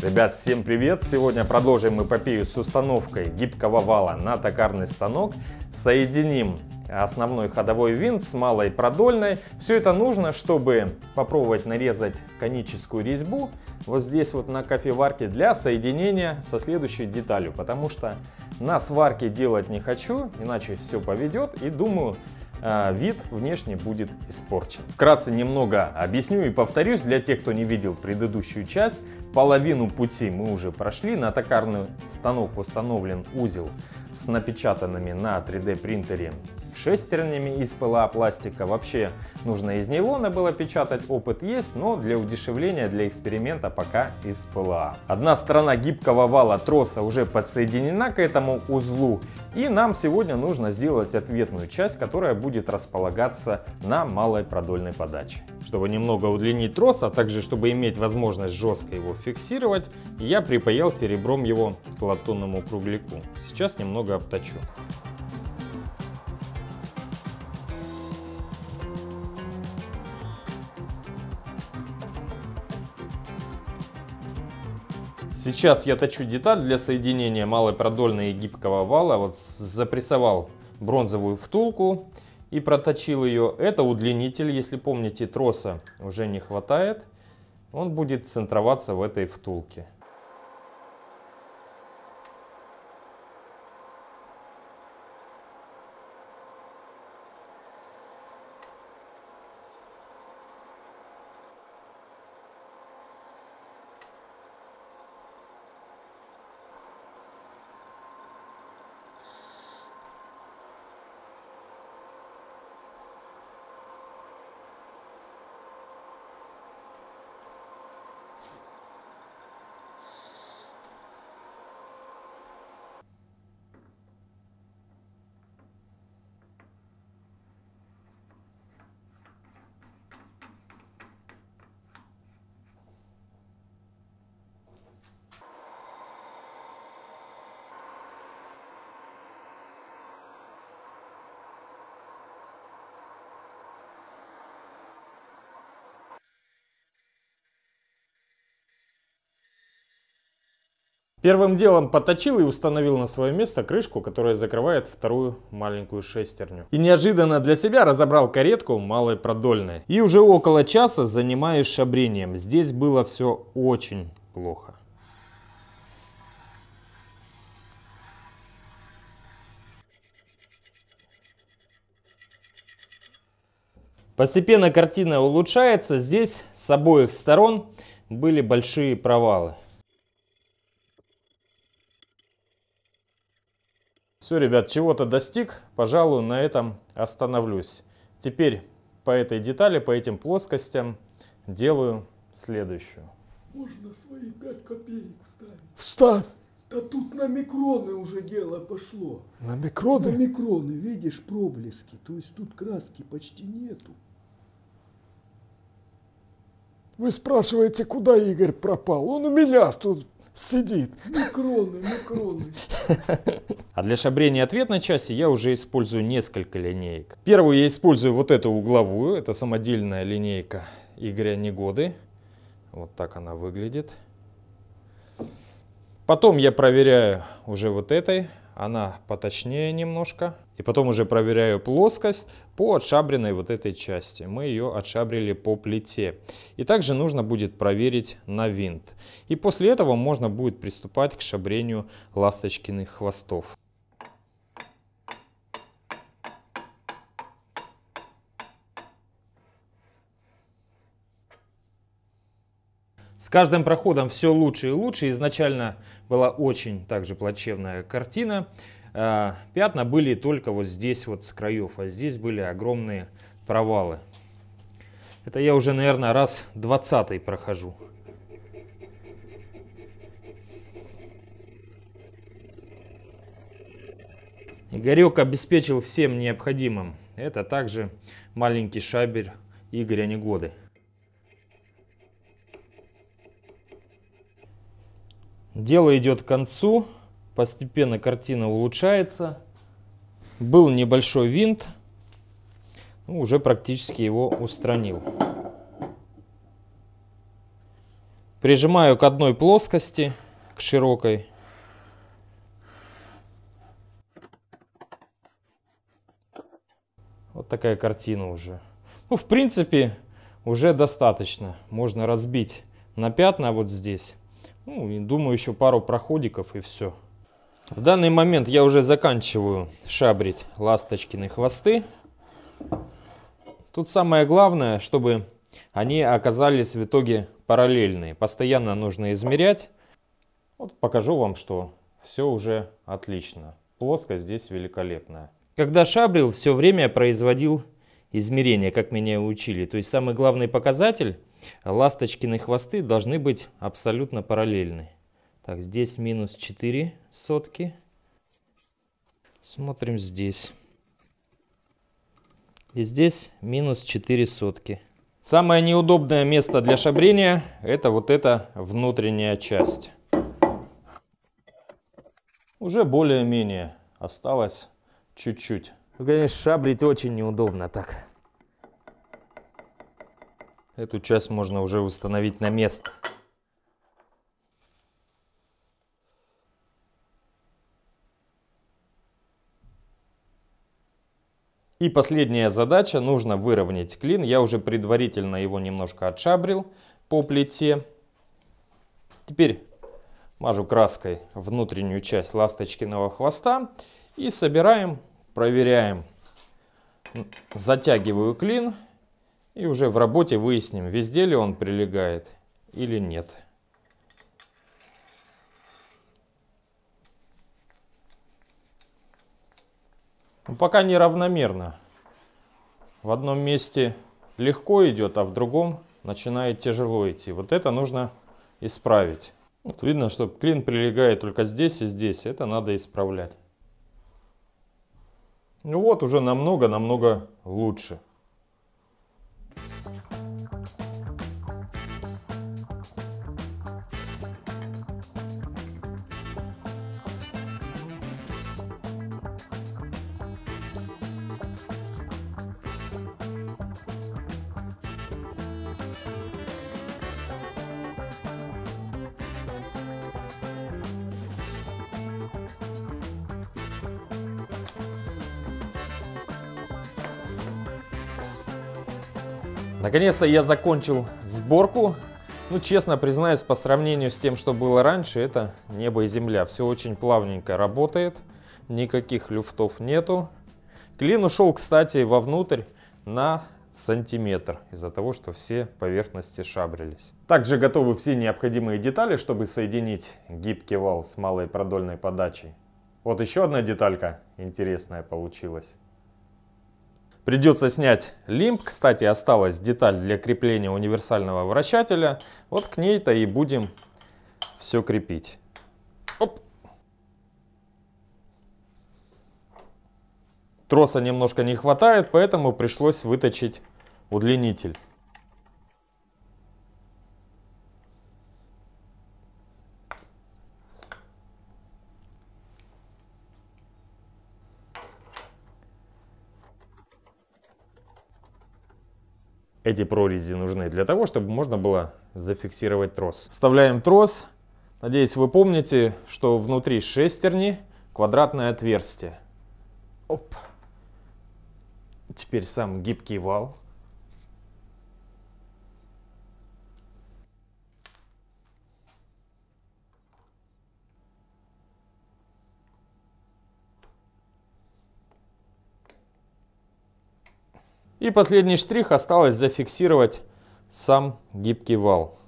Ребят, всем привет! Сегодня продолжим эпопею с установкой гибкого вала на токарный станок. Соединим основной ходовой винт с малой продольной. Все это нужно, чтобы попробовать нарезать коническую резьбу вот здесь вот на кофеварке для соединения со следующей деталью, потому что на сварке делать не хочу, иначе все поведет и думаю а, вид внешне будет испорчен. Вкратце немного объясню и повторюсь для тех, кто не видел предыдущую часть. Половину пути мы уже прошли, на токарный станок установлен узел с напечатанными на 3D принтере шестернями из ПЛА пластика. Вообще нужно из нейлона было печатать, опыт есть, но для удешевления, для эксперимента пока из ПЛА. Одна сторона гибкого вала троса уже подсоединена к этому узлу и нам сегодня нужно сделать ответную часть, которая будет располагаться на малой продольной подаче. Чтобы немного удлинить трос, а также чтобы иметь возможность жестко его фиксировать, я припаял серебром его к латунному круглику. Сейчас немного обточу. Сейчас я точу деталь для соединения малой продольной и гибкого вала. Вот запрессовал бронзовую втулку и проточил ее. Это удлинитель, если помните, троса уже не хватает. Он будет центроваться в этой втулке. Первым делом поточил и установил на свое место крышку, которая закрывает вторую маленькую шестерню. И неожиданно для себя разобрал каретку малой продольной. И уже около часа занимаюсь шабрением. Здесь было все очень плохо. Постепенно картина улучшается. Здесь с обоих сторон были большие провалы. Все, ребят, чего-то достиг. Пожалуй, на этом остановлюсь. Теперь по этой детали, по этим плоскостям делаю следующую. Можно свои 5 копеек вставить. Вставь! Да тут на микроны уже дело пошло. На микроны? На микроны, видишь, проблески. То есть тут краски почти нету. Вы спрашиваете, куда Игорь пропал? Он у меня тут сидит. Микроны, микроны. А для шабрения ответной части я уже использую несколько линеек. Первую я использую вот эту угловую, это самодельная линейка Игоря Негоды. Вот так она выглядит. Потом я проверяю уже вот этой, она поточнее немножко. И потом уже проверяю плоскость по отшабренной вот этой части. Мы ее отшабрили по плите. И также нужно будет проверить на винт. И после этого можно будет приступать к шабрению ласточкиных хвостов. С каждым проходом все лучше и лучше. Изначально была очень также плачевная картина. А, пятна были только вот здесь вот с краев, а здесь были огромные провалы. Это я уже, наверное, раз 20 прохожу. Игорек обеспечил всем необходимым. Это также маленький шабель Игоря Негоды. Дело идет к концу. Постепенно картина улучшается. Был небольшой винт, ну, уже практически его устранил. Прижимаю к одной плоскости, к широкой. Вот такая картина уже. Ну, в принципе, уже достаточно. Можно разбить на пятна вот здесь. Ну, и думаю, еще пару проходиков и все. В данный момент я уже заканчиваю шабрить ласточкины хвосты. Тут самое главное, чтобы они оказались в итоге параллельные. Постоянно нужно измерять. Вот покажу вам, что все уже отлично. Плоскость здесь великолепная. Когда шабрил, все время производил измерения, как меня учили. То есть самый главный показатель, ласточкины хвосты должны быть абсолютно параллельны. Так, здесь минус 4 сотки. Смотрим здесь. И здесь минус 4 сотки. Самое неудобное место для шабрения это вот эта внутренняя часть. Уже более-менее осталось чуть-чуть. конечно, шабрить очень неудобно так. Эту часть можно уже установить на место. И последняя задача, нужно выровнять клин. Я уже предварительно его немножко отшабрил по плите. Теперь мажу краской внутреннюю часть ласточкиного хвоста и собираем, проверяем. Затягиваю клин и уже в работе выясним, везде ли он прилегает или нет. Но ну, пока неравномерно. В одном месте легко идет, а в другом начинает тяжело идти. Вот это нужно исправить. Вот видно, что клин прилегает только здесь и здесь. Это надо исправлять. Ну вот, уже намного-намного лучше. Наконец-то я закончил сборку. Ну, честно признаюсь, по сравнению с тем, что было раньше, это небо и земля. Все очень плавненько работает, никаких люфтов нету. Клин ушел, кстати, вовнутрь на сантиметр из-за того, что все поверхности шабрились. Также готовы все необходимые детали, чтобы соединить гибкий вал с малой продольной подачей. Вот еще одна деталька интересная получилась. Придется снять лимп. Кстати, осталась деталь для крепления универсального вращателя. Вот к ней-то и будем все крепить. Оп. Троса немножко не хватает, поэтому пришлось выточить удлинитель. Эти прорези нужны для того, чтобы можно было зафиксировать трос. Вставляем трос. Надеюсь, вы помните, что внутри шестерни квадратное отверстие. Оп. Теперь сам гибкий вал. И последний штрих осталось зафиксировать сам гибкий вал.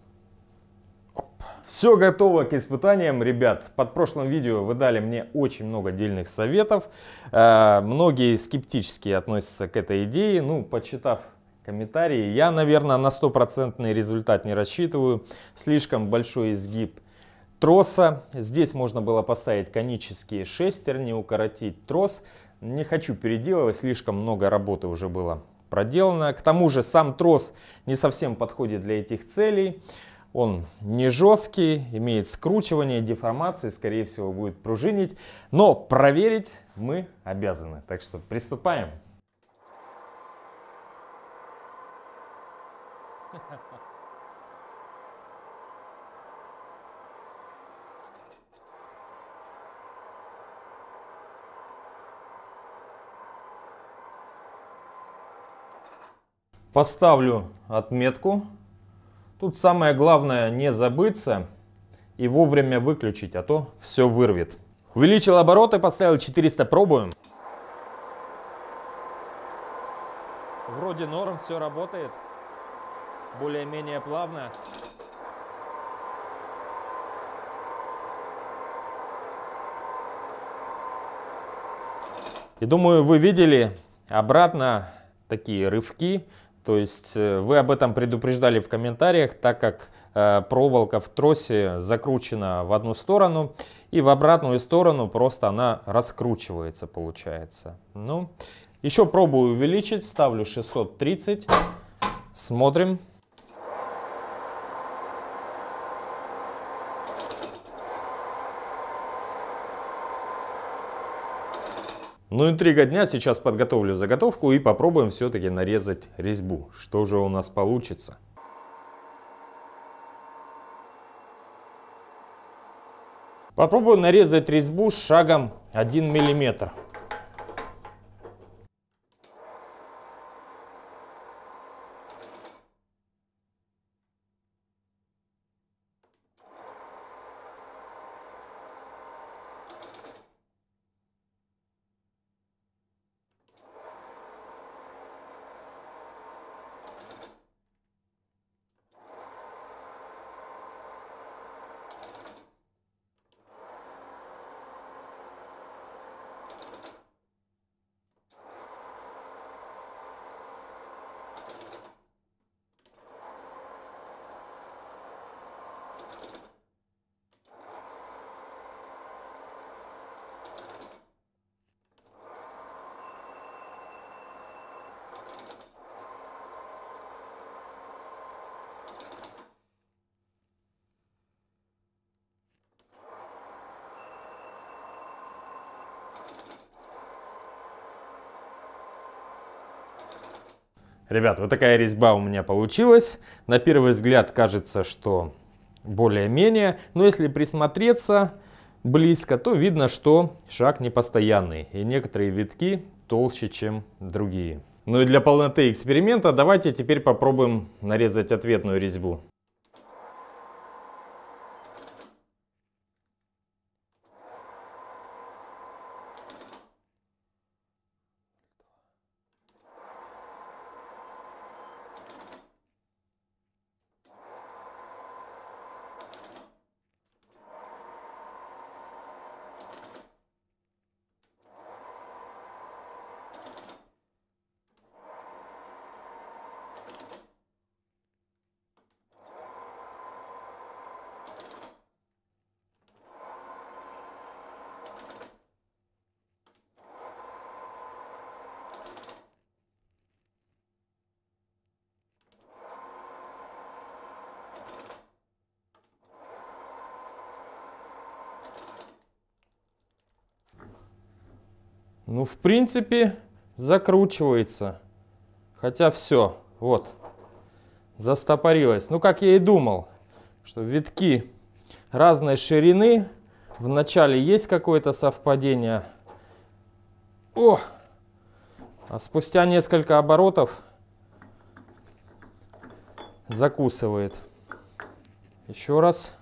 Все готово к испытаниям, ребят. Под прошлым видео вы дали мне очень много дельных советов. Э, многие скептически относятся к этой идее. Ну, почитав комментарии, я, наверное, на стопроцентный результат не рассчитываю. Слишком большой изгиб троса. Здесь можно было поставить конические шестерни, укоротить трос. Не хочу переделывать, слишком много работы уже было проделано. К тому же сам трос не совсем подходит для этих целей. Он не жесткий, имеет скручивание, деформации, скорее всего будет пружинить. Но проверить мы обязаны. Так что приступаем. Ha ha ha. Поставлю отметку. Тут самое главное не забыться и вовремя выключить, а то все вырвет. Увеличил обороты, поставил 400, пробуем. Вроде норм, все работает. Более-менее плавно. И думаю, вы видели обратно такие рывки. То есть э, вы об этом предупреждали в комментариях, так как э, проволока в тросе закручена в одну сторону и в обратную сторону просто она раскручивается получается. Ну, еще пробую увеличить, ставлю 630, смотрим. Ну и три дня, сейчас подготовлю заготовку и попробуем все-таки нарезать резьбу. Что же у нас получится? Попробую нарезать резьбу шагом 1 миллиметр. Ребят, вот такая резьба у меня получилась. На первый взгляд кажется, что более-менее. Но если присмотреться близко, то видно, что шаг непостоянный. И некоторые витки толще, чем другие. Ну и для полноты эксперимента давайте теперь попробуем нарезать ответную резьбу. Ну, в принципе, закручивается. Хотя все, вот, застопорилось. Ну, как я и думал, что витки разной ширины. В начале есть какое-то совпадение. О! А спустя несколько оборотов закусывает. Еще раз.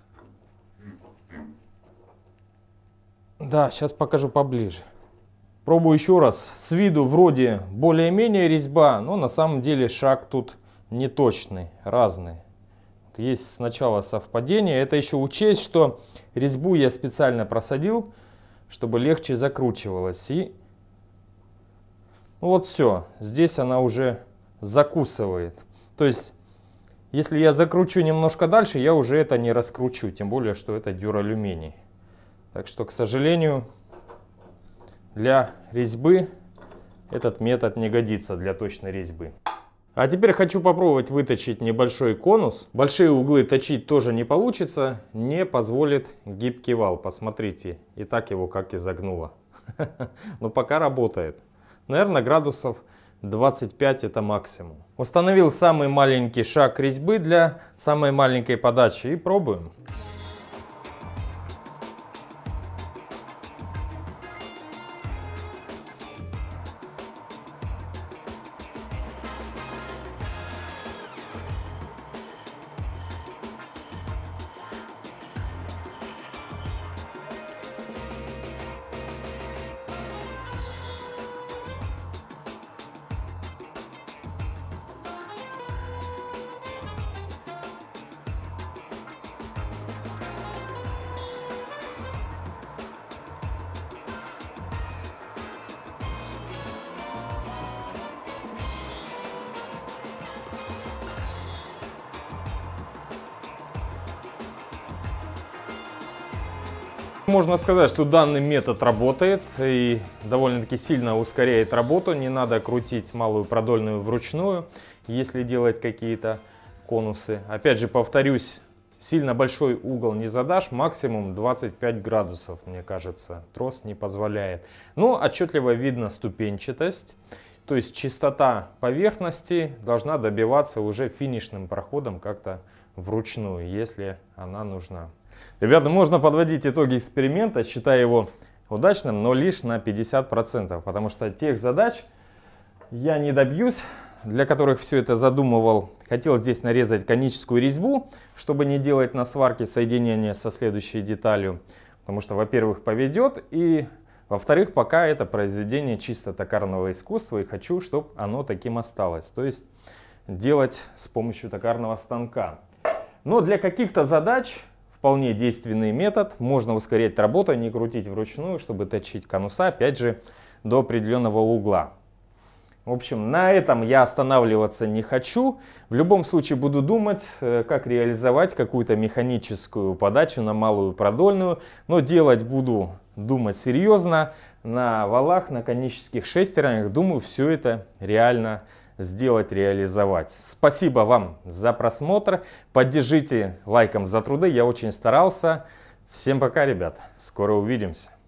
Да, сейчас покажу поближе. Пробую еще раз. С виду вроде более-менее резьба, но на самом деле шаг тут неточный, разный. Есть сначала совпадение. Это еще учесть, что резьбу я специально просадил, чтобы легче закручивалась. И ну вот все, здесь она уже закусывает. То есть, если я закручу немножко дальше, я уже это не раскручу, тем более, что это дюралюминий. Так что, к сожалению, для резьбы этот метод не годится для точной резьбы. А теперь хочу попробовать выточить небольшой конус. Большие углы точить тоже не получится, не позволит гибкий вал. Посмотрите, и так его как изогнуло. Но пока работает. Наверное, градусов 25 это максимум. Установил самый маленький шаг резьбы для самой маленькой подачи и пробуем. Пробуем. можно сказать, что данный метод работает и довольно-таки сильно ускоряет работу. Не надо крутить малую продольную вручную, если делать какие-то конусы. Опять же, повторюсь, сильно большой угол не задашь, максимум 25 градусов, мне кажется, трос не позволяет. Но отчетливо видно ступенчатость, то есть чистота поверхности должна добиваться уже финишным проходом как-то вручную, если она нужна. Ребята, можно подводить итоги эксперимента, считая его удачным, но лишь на 50%, потому что тех задач я не добьюсь, для которых все это задумывал. Хотел здесь нарезать коническую резьбу, чтобы не делать на сварке соединение со следующей деталью, потому что, во-первых, поведет, и, во-вторых, пока это произведение чисто токарного искусства, и хочу, чтобы оно таким осталось, то есть делать с помощью токарного станка. Но для каких-то задач вполне действенный метод. Можно ускорять работу, не крутить вручную, чтобы точить конуса, опять же, до определенного угла. В общем, на этом я останавливаться не хочу. В любом случае буду думать, э, как реализовать какую-то механическую подачу на малую продольную. Но делать буду, думать серьезно. На валах, на конических шестернях, думаю, все это реально реализовать сделать, реализовать. Спасибо вам за просмотр. Поддержите лайком за труды, я очень старался. Всем пока, ребят. Скоро увидимся.